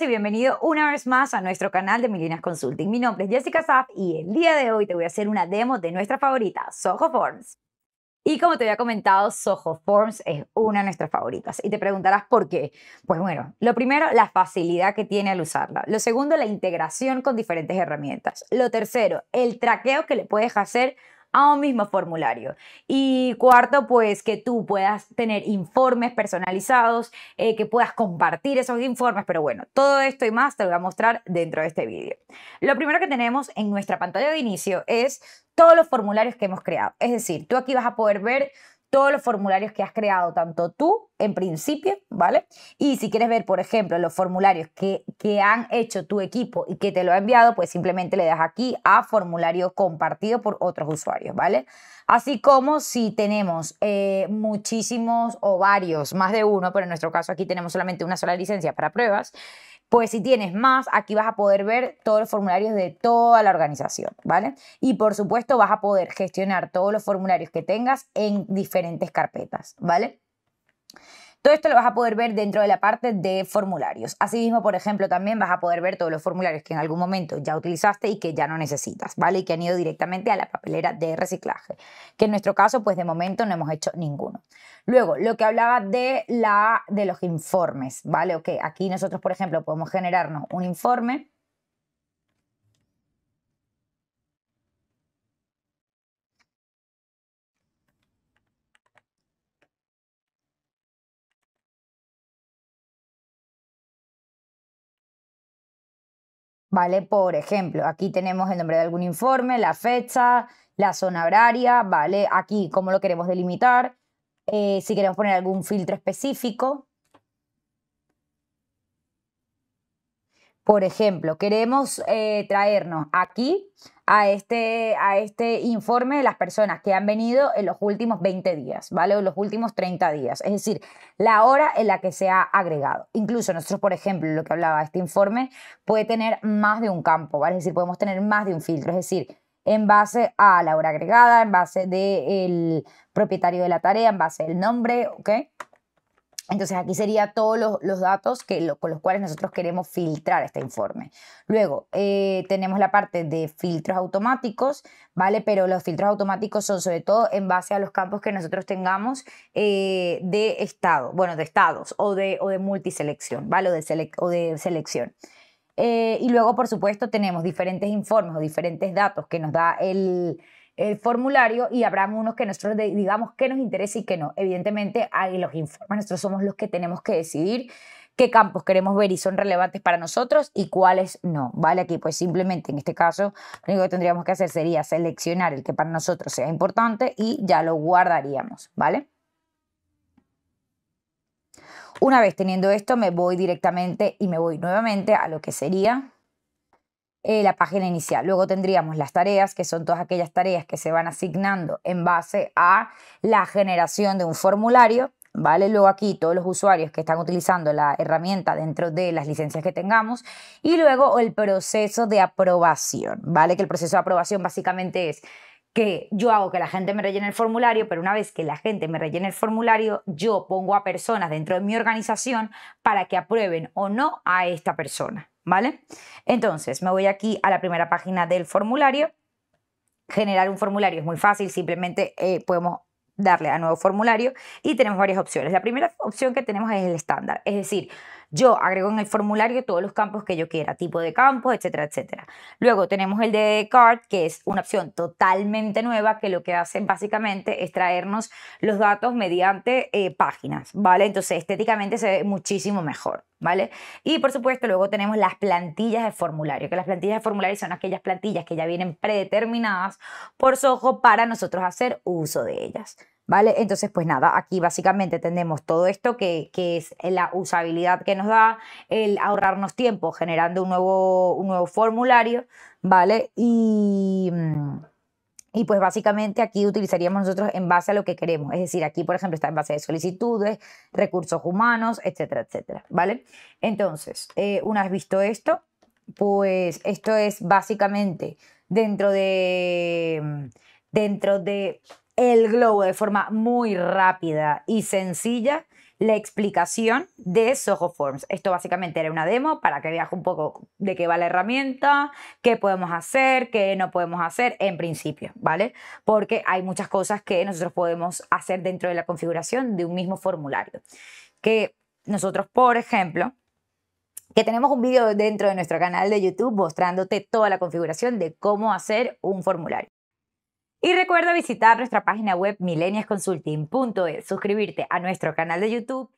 y bienvenido una vez más a nuestro canal de Milinas Consulting. Mi nombre es Jessica Zapp y el día de hoy te voy a hacer una demo de nuestra favorita, Soho Forms. Y como te había comentado, Soho Forms es una de nuestras favoritas. Y te preguntarás por qué. Pues bueno, lo primero, la facilidad que tiene al usarla. Lo segundo, la integración con diferentes herramientas. Lo tercero, el traqueo que le puedes hacer a un mismo formulario. Y cuarto, pues que tú puedas tener informes personalizados, eh, que puedas compartir esos informes, pero bueno, todo esto y más te lo voy a mostrar dentro de este vídeo. Lo primero que tenemos en nuestra pantalla de inicio es todos los formularios que hemos creado. Es decir, tú aquí vas a poder ver todos los formularios que has creado, tanto tú en principio, ¿vale? Y si quieres ver, por ejemplo, los formularios que, que han hecho tu equipo y que te lo ha enviado, pues simplemente le das aquí a formulario compartido por otros usuarios, ¿vale? Así como si tenemos eh, muchísimos o varios, más de uno, pero en nuestro caso aquí tenemos solamente una sola licencia para pruebas, pues si tienes más, aquí vas a poder ver todos los formularios de toda la organización, ¿vale? Y por supuesto vas a poder gestionar todos los formularios que tengas en diferentes carpetas, ¿vale? Todo esto lo vas a poder ver dentro de la parte de formularios. Asimismo, por ejemplo, también vas a poder ver todos los formularios que en algún momento ya utilizaste y que ya no necesitas, ¿vale? Y que han ido directamente a la papelera de reciclaje, que en nuestro caso, pues de momento no hemos hecho ninguno. Luego, lo que hablaba de, la, de los informes, ¿vale? Ok, aquí nosotros, por ejemplo, podemos generarnos un informe ¿vale? Por ejemplo, aquí tenemos el nombre de algún informe, la fecha, la zona horaria, ¿vale? Aquí cómo lo queremos delimitar, eh, si queremos poner algún filtro específico, Por ejemplo, queremos eh, traernos aquí a este, a este informe de las personas que han venido en los últimos 20 días, ¿vale? O los últimos 30 días, es decir, la hora en la que se ha agregado. Incluso nosotros, por ejemplo, lo que hablaba, este informe puede tener más de un campo, ¿vale? Es decir, podemos tener más de un filtro, es decir, en base a la hora agregada, en base del propietario de la tarea, en base del nombre, ¿ok? Entonces aquí sería todos los, datos que, con los cuales nosotros queremos filtrar este informe. Luego eh, tenemos la parte de filtros automáticos, ¿vale? Pero los filtros automáticos son sobre todo en base a los campos que nosotros tengamos eh, de estado, bueno, de estados o de, o de multiselección, ¿vale? O de, selección. Eh, y luego, por supuesto, tenemos diferentes informes o diferentes datos que nos da el, el formulario y habrá unos que nosotros digamos que nos interesa y que no. Evidentemente, ahí los informes, nosotros somos los que tenemos que decidir qué campos queremos ver y son relevantes para nosotros y cuáles no. Vale, aquí pues simplemente en este caso lo único que tendríamos que hacer sería seleccionar el que para nosotros sea importante y ya lo guardaríamos, ¿vale? Una vez teniendo esto, me voy directamente y me voy nuevamente a lo que sería eh, la página inicial. Luego tendríamos las tareas, que son todas aquellas tareas que se van asignando en base a la generación de un formulario. ¿Vale? Luego aquí todos los usuarios que están utilizando la herramienta dentro de las licencias que tengamos y luego el proceso de aprobación, ¿vale? Que el proceso de aprobación básicamente es que yo hago que la gente me rellene el formulario, pero una vez que la gente me rellene el formulario, yo pongo a personas dentro de mi organización para que aprueben o no a esta persona. ¿vale? Entonces, me voy aquí a la primera página del formulario. Generar un formulario es muy fácil, simplemente eh, podemos darle a nuevo formulario y tenemos varias opciones. La primera opción que tenemos es el estándar, es decir, yo agrego en el formulario todos los campos que yo quiera, tipo de campo, etcétera, etcétera. Luego tenemos el de Card, que es una opción totalmente nueva que lo que hace básicamente es traernos los datos mediante eh, páginas, ¿vale? Entonces estéticamente se ve muchísimo mejor. ¿Vale? Y por supuesto luego tenemos las plantillas de formulario, que las plantillas de formulario son aquellas plantillas que ya vienen predeterminadas por Soho para nosotros hacer uso de ellas. ¿vale? Entonces, pues nada, aquí básicamente tenemos todo esto que, es la usabilidad que nos da, el ahorrarnos tiempo generando un nuevo, un nuevo formulario, ¿vale? Y... Y pues básicamente aquí utilizaríamos nosotros en base a lo que queremos. Es decir, aquí, por ejemplo, está en base de solicitudes, recursos humanos, etcétera, etcétera. ¿Vale? Entonces, eh, una vez visto esto, pues esto es básicamente dentro de, dentro de el globo de forma muy rápida y sencilla la explicación de Soho Forms. Esto básicamente era una demo para que veas un poco de qué va la herramienta, qué podemos hacer, qué no podemos hacer en principio, ¿vale? Porque hay muchas cosas que nosotros podemos hacer dentro de la configuración de un mismo formulario. Que nosotros, por ejemplo, que tenemos un vídeo dentro de nuestro canal de YouTube mostrándote toda la configuración de cómo hacer un formulario. Y recuerda visitar nuestra página web mileniasconsulting.es, suscribirte a nuestro canal de YouTube